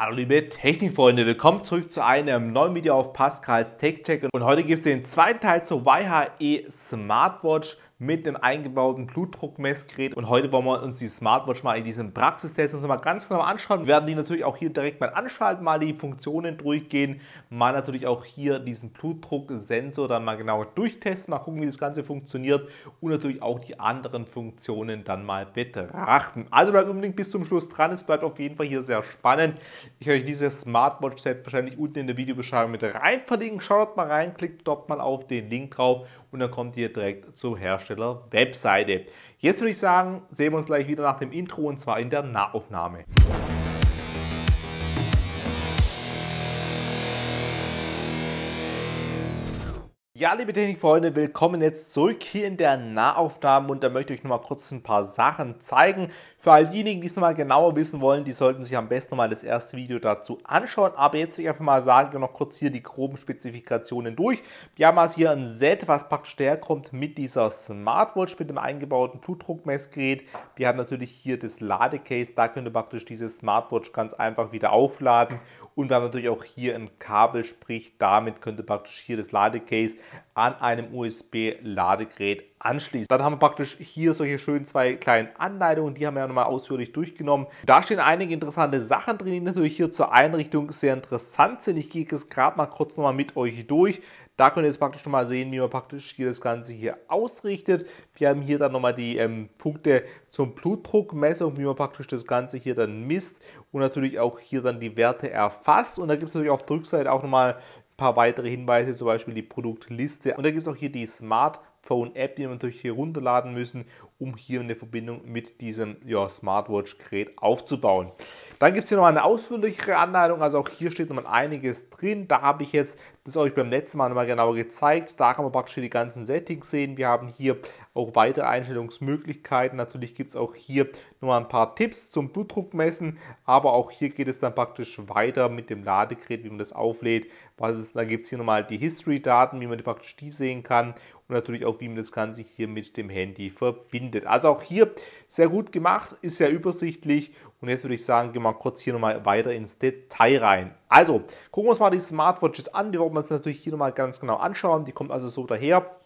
Hallo liebe Technikfreunde, willkommen zurück zu einem neuen Video auf Pascals Tech Check und heute gibt es den zweiten Teil zur YHE Smartwatch mit dem eingebauten Blutdruckmessgerät. Und heute wollen wir uns die Smartwatch mal in diesem Praxistest uns mal ganz genau anschauen. Wir werden die natürlich auch hier direkt mal anschalten, mal die Funktionen durchgehen, mal natürlich auch hier diesen Blutdrucksensor dann mal genau durchtesten, mal gucken, wie das Ganze funktioniert und natürlich auch die anderen Funktionen dann mal betrachten. Also bleibt unbedingt bis zum Schluss dran, es bleibt auf jeden Fall hier sehr spannend. Ich werde euch dieses Smartwatch set wahrscheinlich unten in der Videobeschreibung mit rein verlinken. Schaut mal rein, klickt dort mal auf den Link drauf und dann kommt ihr direkt zur Hersteller-Webseite. Jetzt würde ich sagen, sehen wir uns gleich wieder nach dem Intro und zwar in der Nahaufnahme. Ja, liebe Technikfreunde, willkommen jetzt zurück hier in der Nahaufnahme und da möchte ich euch nochmal kurz ein paar Sachen zeigen. Für all diejenigen, die es nochmal genauer wissen wollen, die sollten sich am besten nochmal das erste Video dazu anschauen. Aber jetzt will ich einfach mal sagen, noch kurz hier die groben Spezifikationen durch. Wir haben also hier ein Set, was praktisch daherkommt mit dieser Smartwatch, mit dem eingebauten Blutdruckmessgerät. Wir haben natürlich hier das Ladecase, da könnt ihr praktisch diese Smartwatch ganz einfach wieder aufladen und wir haben natürlich auch hier ein Kabel, sprich damit könnte praktisch hier das Ladecase an einem USB-Ladegerät anschließen. Dann haben wir praktisch hier solche schönen zwei kleinen Anleitungen, die haben wir ja nochmal ausführlich durchgenommen. Da stehen einige interessante Sachen drin, die natürlich hier zur Einrichtung sehr interessant sind. Ich gehe es gerade mal kurz nochmal mit euch durch. Da könnt ihr jetzt praktisch nochmal sehen, wie man praktisch hier das Ganze hier ausrichtet. Wir haben hier dann nochmal die ähm, Punkte zum Blutdruckmessung, wie man praktisch das Ganze hier dann misst und natürlich auch hier dann die Werte erfasst. Und da gibt es natürlich auf der Rückseite auch nochmal ein paar weitere Hinweise, zum Beispiel die Produktliste. Und da gibt es auch hier die Smart Smartphone-App, die wir natürlich hier runterladen müssen, um hier eine Verbindung mit diesem ja, Smartwatch-Gerät aufzubauen. Dann gibt es hier noch eine ausführlichere Anleitung, also auch hier steht nochmal einiges drin. Da habe ich jetzt das euch beim letzten Mal nochmal genauer gezeigt. Da kann man praktisch hier die ganzen Settings sehen. Wir haben hier auch weitere Einstellungsmöglichkeiten. Natürlich gibt es auch hier nochmal ein paar Tipps zum Blutdruckmessen, aber auch hier geht es dann praktisch weiter mit dem Ladegerät, wie man das auflädt. Was ist, dann gibt es hier nochmal die History-Daten, wie man die praktisch die sehen kann und natürlich auch, wie man das Ganze hier mit dem Handy verbindet. Also auch hier sehr gut gemacht, ist sehr übersichtlich und jetzt würde ich sagen, gehen wir kurz hier nochmal weiter ins Detail rein. Also, gucken wir uns mal die Smartwatches an, die wollen wir uns natürlich hier nochmal ganz genau anschauen. Die kommt also so daher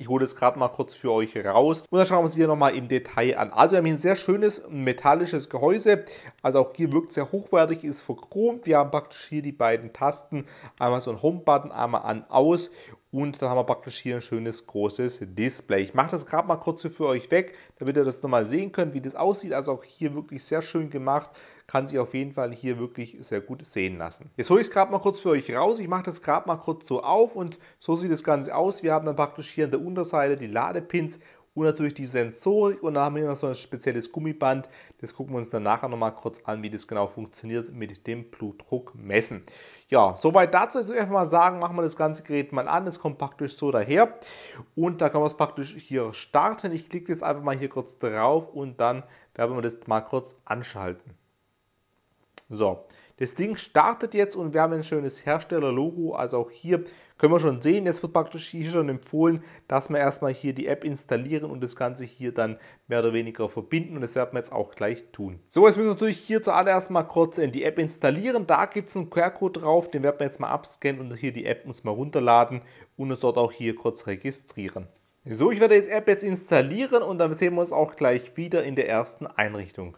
ich hole es gerade mal kurz für euch raus. Und dann schauen wir uns hier nochmal im Detail an. Also wir haben hier ein sehr schönes metallisches Gehäuse. Also auch hier wirkt sehr hochwertig, ist verchromt. Wir haben praktisch hier die beiden Tasten. Einmal so ein Home-Button, einmal an, aus. Und dann haben wir praktisch hier ein schönes großes Display. Ich mache das gerade mal kurz für euch weg, damit ihr das nochmal sehen könnt, wie das aussieht. Also auch hier wirklich sehr schön gemacht kann sich auf jeden Fall hier wirklich sehr gut sehen lassen. Jetzt hole ich es gerade mal kurz für euch raus. Ich mache das gerade mal kurz so auf und so sieht das Ganze aus. Wir haben dann praktisch hier an der Unterseite die Ladepins und natürlich die Sensorik und da haben wir noch so ein spezielles Gummiband. Das gucken wir uns dann nachher nochmal kurz an, wie das genau funktioniert mit dem Blutdruck messen. Ja, soweit dazu. Ich würde einfach mal sagen, machen wir das ganze Gerät mal an. Es kommt praktisch so daher und da kann man es praktisch hier starten. Ich klicke jetzt einfach mal hier kurz drauf und dann werden wir das mal kurz anschalten. So, das Ding startet jetzt und wir haben ein schönes Herstellerlogo. Also auch hier können wir schon sehen, jetzt wird praktisch hier schon empfohlen, dass wir erstmal hier die App installieren und das Ganze hier dann mehr oder weniger verbinden und das werden wir jetzt auch gleich tun. So, jetzt müssen wir natürlich hier zuallererst mal kurz in die App installieren. Da gibt es einen QR-Code drauf, den werden wir jetzt mal abscannen und hier die App uns mal runterladen und uns dort auch hier kurz registrieren. So, ich werde die App jetzt installieren und dann sehen wir uns auch gleich wieder in der ersten Einrichtung.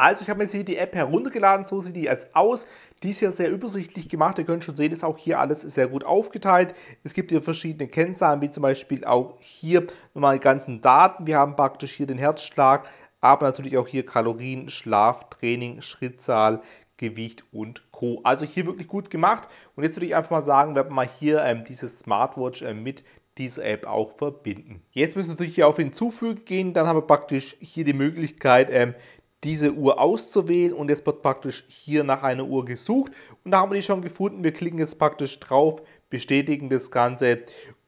Also ich habe jetzt hier die App heruntergeladen, so sieht die jetzt aus. Die ist ja sehr übersichtlich gemacht, ihr könnt schon sehen, ist auch hier alles sehr gut aufgeteilt. Es gibt hier verschiedene Kennzahlen, wie zum Beispiel auch hier nochmal die ganzen Daten. Wir haben praktisch hier den Herzschlag, aber natürlich auch hier Kalorien, Schlaf, Training, Schrittzahl, Gewicht und Co. Also hier wirklich gut gemacht. Und jetzt würde ich einfach mal sagen, werden wir mal hier ähm, diese Smartwatch äh, mit diese App auch verbinden. Jetzt müssen wir natürlich hier auf Hinzufügen gehen, dann haben wir praktisch hier die Möglichkeit, ähm, diese Uhr auszuwählen und jetzt wird praktisch hier nach einer Uhr gesucht und da haben wir die schon gefunden. Wir klicken jetzt praktisch drauf, bestätigen das Ganze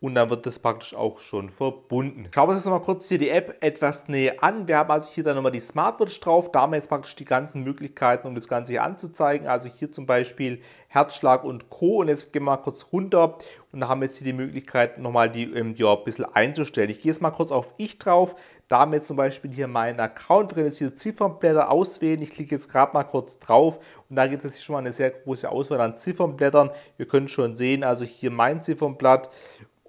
und dann wird das praktisch auch schon verbunden. Schauen wir uns jetzt nochmal kurz hier die App etwas näher an. Wir haben also hier dann nochmal die Smartwatch drauf. Da haben wir jetzt praktisch die ganzen Möglichkeiten, um das Ganze hier anzuzeigen. Also hier zum Beispiel Herzschlag und Co. Und jetzt gehen wir mal kurz runter und da haben wir jetzt hier die Möglichkeit, nochmal die ähm, ja, ein bisschen einzustellen. Ich gehe jetzt mal kurz auf Ich drauf. Da haben wir jetzt zum Beispiel hier meinen Account. Wir können jetzt hier Ziffernblätter auswählen. Ich klicke jetzt gerade mal kurz drauf und da gibt es hier schon mal eine sehr große Auswahl an Ziffernblättern. Wir können schon sehen, also hier mein Ziffernblatt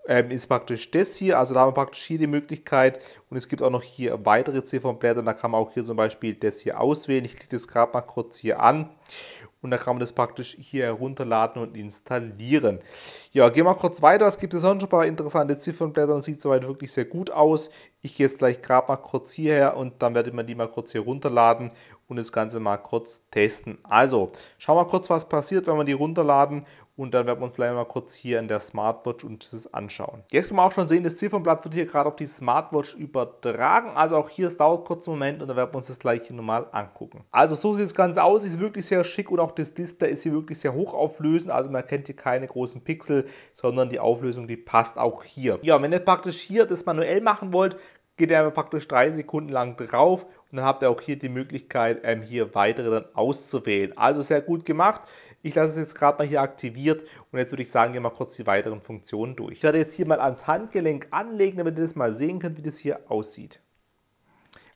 ähm, ist praktisch das hier. Also da haben wir praktisch hier die Möglichkeit und es gibt auch noch hier weitere Ziffernblätter. Da kann man auch hier zum Beispiel das hier auswählen. Ich klicke das gerade mal kurz hier an und dann kann man das praktisch hier herunterladen und installieren. Ja, gehen wir kurz weiter. Es gibt ja sonst ein paar interessante Ziffernblätter und sieht soweit wirklich sehr gut aus. Ich gehe jetzt gleich gerade mal kurz hierher und dann werde man die mal kurz hier runterladen und das Ganze mal kurz testen. Also, schauen wir kurz, was passiert, wenn wir die runterladen und dann werden wir uns gleich mal kurz hier in der Smartwatch uns das anschauen. Jetzt können wir auch schon sehen, das Ziffernblatt wird hier gerade auf die Smartwatch übertragen. Also auch hier, es dauert kurz einen Moment und dann werden wir uns das gleich hier nochmal angucken. Also so sieht das Ganze aus, ist wirklich sehr schick und auch das Display ist hier wirklich sehr hochauflösend. Also man kennt hier keine großen Pixel, sondern die Auflösung, die passt auch hier. Ja, wenn ihr praktisch hier das manuell machen wollt, geht ihr einfach praktisch drei Sekunden lang drauf und dann habt ihr auch hier die Möglichkeit, ähm, hier weitere dann auszuwählen. Also sehr gut gemacht. Ich lasse es jetzt gerade mal hier aktiviert und jetzt würde ich sagen, gehen wir mal kurz die weiteren Funktionen durch. Ich werde jetzt hier mal ans Handgelenk anlegen, damit ihr das mal sehen könnt, wie das hier aussieht.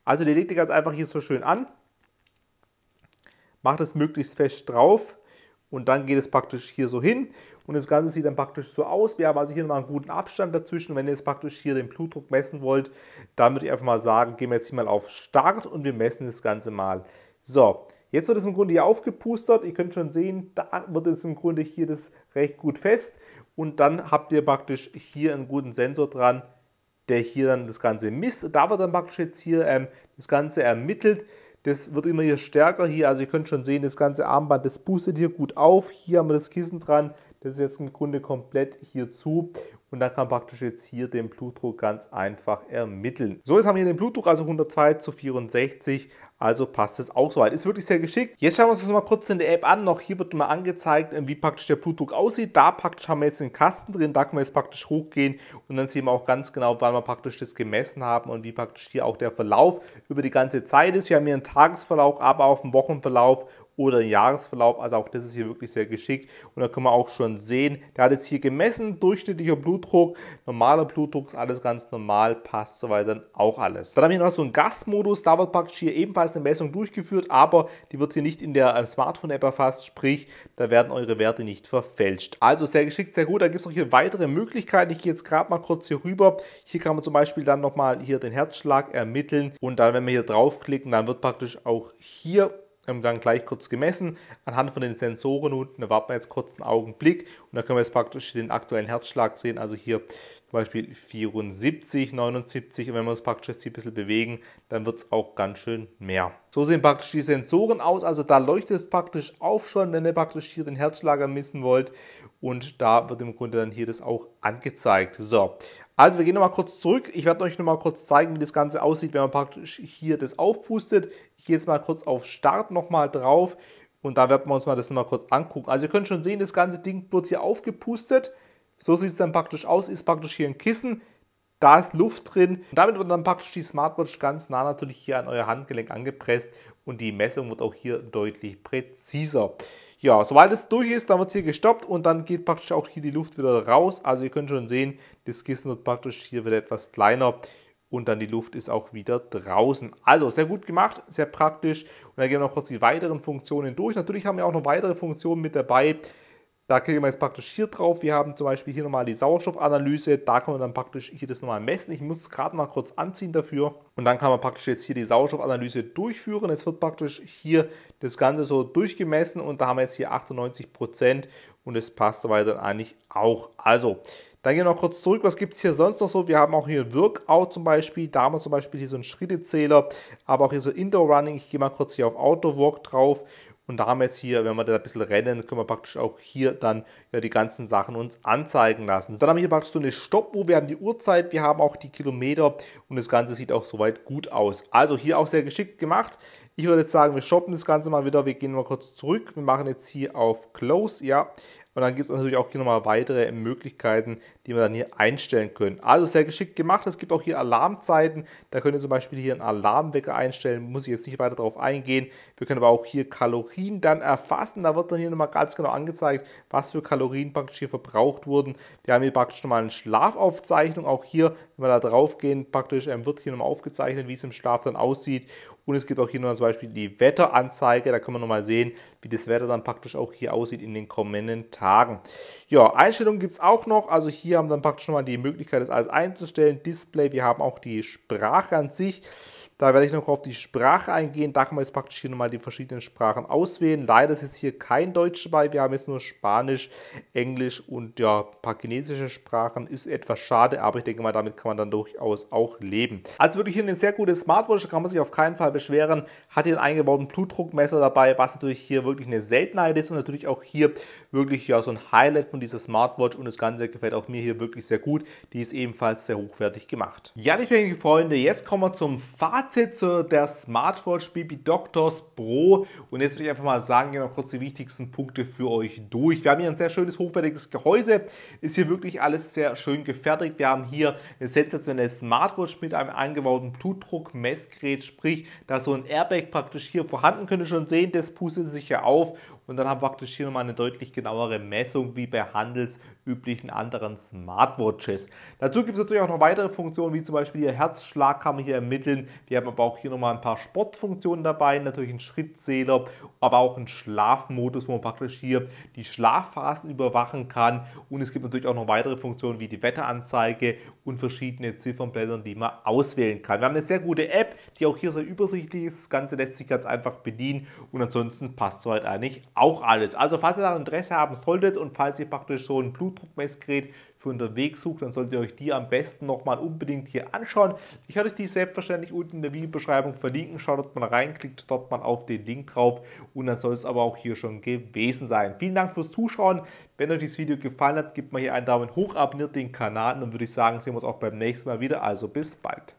Also die legt ihr ganz einfach hier so schön an, macht es möglichst fest drauf und dann geht es praktisch hier so hin und das Ganze sieht dann praktisch so aus. Wir haben also hier nochmal einen guten Abstand dazwischen. Wenn ihr jetzt praktisch hier den Blutdruck messen wollt, dann würde ich einfach mal sagen, gehen wir jetzt hier mal auf Start und wir messen das Ganze mal. So, Jetzt wird es im Grunde hier aufgepustert. Ihr könnt schon sehen, da wird es im Grunde hier das recht gut fest. Und dann habt ihr praktisch hier einen guten Sensor dran, der hier dann das Ganze misst. Da wird dann praktisch jetzt hier ähm, das Ganze ermittelt. Das wird immer hier stärker hier. Also ihr könnt schon sehen, das ganze Armband, das pustet hier gut auf. Hier haben wir das Kissen dran. Das ist jetzt im Grunde komplett hier zu und dann kann man praktisch jetzt hier den Blutdruck ganz einfach ermitteln. So, jetzt haben wir hier den Blutdruck, also 102 zu 64, also passt es auch soweit. Ist wirklich sehr geschickt. Jetzt schauen wir uns das mal kurz in der App an. Noch hier wird mal angezeigt, äh, wie praktisch der Blutdruck aussieht. Da praktisch haben wir jetzt den Kasten drin, da können wir jetzt praktisch hochgehen und dann sehen wir auch ganz genau, wann wir praktisch das gemessen haben und wie praktisch hier auch der Verlauf über die ganze Zeit ist. Wir haben hier einen Tagesverlauf, aber auch einen Wochenverlauf oder den Jahresverlauf. Also auch das ist hier wirklich sehr geschickt. Und da können wir auch schon sehen, der hat jetzt hier gemessen, durchschnittlicher Blutdruck, normaler Blutdruck, ist alles ganz normal, passt soweit dann auch alles. Dann habe ich noch so einen Gastmodus, da wird praktisch hier ebenfalls eine Messung durchgeführt, aber die wird hier nicht in der äh, Smartphone-App erfasst, sprich, da werden eure Werte nicht verfälscht. Also sehr geschickt, sehr gut. Da gibt es noch hier weitere Möglichkeiten. Ich gehe jetzt gerade mal kurz hier rüber. Hier kann man zum Beispiel dann nochmal hier den Herzschlag ermitteln und dann, wenn wir hier draufklicken, dann wird praktisch auch hier dann gleich kurz gemessen. Anhand von den Sensoren unten, da warten wir jetzt kurz einen Augenblick und da können wir jetzt praktisch den aktuellen Herzschlag sehen. Also hier zum Beispiel 74, 79 und wenn wir uns praktisch jetzt hier ein bisschen bewegen, dann wird es auch ganz schön mehr. So sehen praktisch die Sensoren aus, also da leuchtet es praktisch auf schon, wenn ihr praktisch hier den Herzschlag messen wollt und da wird im Grunde dann hier das auch angezeigt. So, also wir gehen nochmal kurz zurück. Ich werde euch nochmal kurz zeigen, wie das Ganze aussieht, wenn man praktisch hier das aufpustet. Ich gehe jetzt mal kurz auf Start nochmal drauf und da werden wir uns mal das nochmal kurz angucken. Also ihr könnt schon sehen, das ganze Ding wird hier aufgepustet. So sieht es dann praktisch aus, ist praktisch hier ein Kissen. Da ist Luft drin. Und damit wird dann praktisch die Smartwatch ganz nah natürlich hier an euer Handgelenk angepresst und die Messung wird auch hier deutlich präziser. Ja, sobald es durch ist, dann wird es hier gestoppt und dann geht praktisch auch hier die Luft wieder raus. Also ihr könnt schon sehen, das Kissen wird praktisch hier wieder etwas kleiner und dann die Luft ist auch wieder draußen. Also sehr gut gemacht, sehr praktisch. Und dann gehen wir noch kurz die weiteren Funktionen durch. Natürlich haben wir auch noch weitere Funktionen mit dabei. Da klicken wir jetzt praktisch hier drauf. Wir haben zum Beispiel hier nochmal die Sauerstoffanalyse. Da kann man dann praktisch hier das nochmal messen. Ich muss es gerade mal kurz anziehen dafür. Und dann kann man praktisch jetzt hier die Sauerstoffanalyse durchführen. Es wird praktisch hier das Ganze so durchgemessen und da haben wir jetzt hier 98% Prozent und es passt soweit dann eigentlich auch. Also, dann gehen wir noch kurz zurück, was gibt es hier sonst noch so? Wir haben auch hier ein Workout zum Beispiel, da haben wir zum Beispiel hier so einen Schrittezähler, aber auch hier so Indoor Running. Ich gehe mal kurz hier auf Outdoor Walk drauf und da haben wir jetzt hier, wenn wir da ein bisschen rennen, können wir praktisch auch hier dann ja, die ganzen Sachen uns anzeigen lassen. Dann haben wir hier praktisch so eine Stoppuhr, wir haben die Uhrzeit, wir haben auch die Kilometer und das Ganze sieht auch soweit gut aus. Also hier auch sehr geschickt gemacht. Ich würde jetzt sagen, wir shoppen das Ganze mal wieder. Wir gehen mal kurz zurück. Wir machen jetzt hier auf Close, ja. Und dann gibt es natürlich auch hier nochmal weitere Möglichkeiten, die wir dann hier einstellen können. Also sehr geschickt gemacht. Es gibt auch hier Alarmzeiten. Da könnt ihr zum Beispiel hier einen Alarmwecker einstellen. Muss ich jetzt nicht weiter darauf eingehen. Wir können aber auch hier Kalorien dann erfassen. Da wird dann hier nochmal ganz genau angezeigt, was für Kalorien praktisch hier verbraucht wurden. Wir haben hier praktisch nochmal eine Schlafaufzeichnung. Auch hier, wenn wir da drauf gehen, praktisch ähm, wird hier nochmal aufgezeichnet, wie es im Schlaf dann aussieht. Und es gibt auch hier noch zum Beispiel die Wetteranzeige. Da kann man nochmal sehen, wie das Wetter dann praktisch auch hier aussieht in den kommenden Tagen. Ja, Einstellungen gibt es auch noch. Also hier haben wir dann praktisch nochmal die Möglichkeit, das alles einzustellen. Display, wir haben auch die Sprache an sich. Da werde ich noch auf die Sprache eingehen. Da kann man jetzt praktisch hier nochmal die verschiedenen Sprachen auswählen. Leider ist jetzt hier kein Deutsch dabei. Wir haben jetzt nur Spanisch, Englisch und ja, ein paar chinesische Sprachen. Ist etwas schade, aber ich denke mal, damit kann man dann durchaus auch leben. Also wirklich hier eine sehr gute Smartwatch, Da kann man sich auf keinen Fall beschweren. Hat hier einen eingebauten Blutdruckmesser dabei, was natürlich hier wirklich eine Seltenheit ist und natürlich auch hier wirklich ja so ein Highlight von dieser Smartwatch und das Ganze gefällt auch mir hier wirklich sehr gut. Die ist ebenfalls sehr hochwertig gemacht. Ja, liebe Freunde, jetzt kommen wir zum Fazit Fazit zu der Smartwatch Baby Doctors Pro. Und jetzt würde ich einfach mal sagen, gehen wir kurz die wichtigsten Punkte für euch durch. Wir haben hier ein sehr schönes, hochwertiges Gehäuse. Ist hier wirklich alles sehr schön gefertigt. Wir haben hier eine sensationelle Smartwatch mit einem eingebauten Blutdruckmessgerät. Sprich, da so ein Airbag praktisch hier vorhanden. Könnt ihr schon sehen, das pustet sich hier auf und dann haben wir praktisch hier nochmal eine deutlich genauere Messung wie bei handelsüblichen anderen Smartwatches. Dazu gibt es natürlich auch noch weitere Funktionen, wie zum Beispiel ihr Herzschlag kann man hier ermitteln. Wir haben aber auch hier nochmal ein paar Sportfunktionen dabei, natürlich einen Schrittzähler, aber auch einen Schlafmodus, wo man praktisch hier die Schlafphasen überwachen kann. Und es gibt natürlich auch noch weitere Funktionen wie die Wetteranzeige und verschiedene Ziffernblätter, die man auswählen kann. Wir haben eine sehr gute App, die auch hier sehr übersichtlich ist. Das Ganze lässt sich ganz einfach bedienen und ansonsten passt soweit eigentlich auch alles. Also falls ihr da Interesse haben solltet und falls ihr praktisch so ein Blutdruckmessgerät für unterwegs sucht, dann solltet ihr euch die am besten nochmal unbedingt hier anschauen. Ich werde euch die selbstverständlich unten in der Videobeschreibung verlinken. Schaut dort mal rein, klickt dort mal auf den Link drauf und dann soll es aber auch hier schon gewesen sein. Vielen Dank fürs Zuschauen. Wenn euch dieses Video gefallen hat, gebt mal hier einen Daumen hoch, abonniert den Kanal und dann würde ich sagen, sehen wir uns auch beim nächsten Mal wieder. Also bis bald.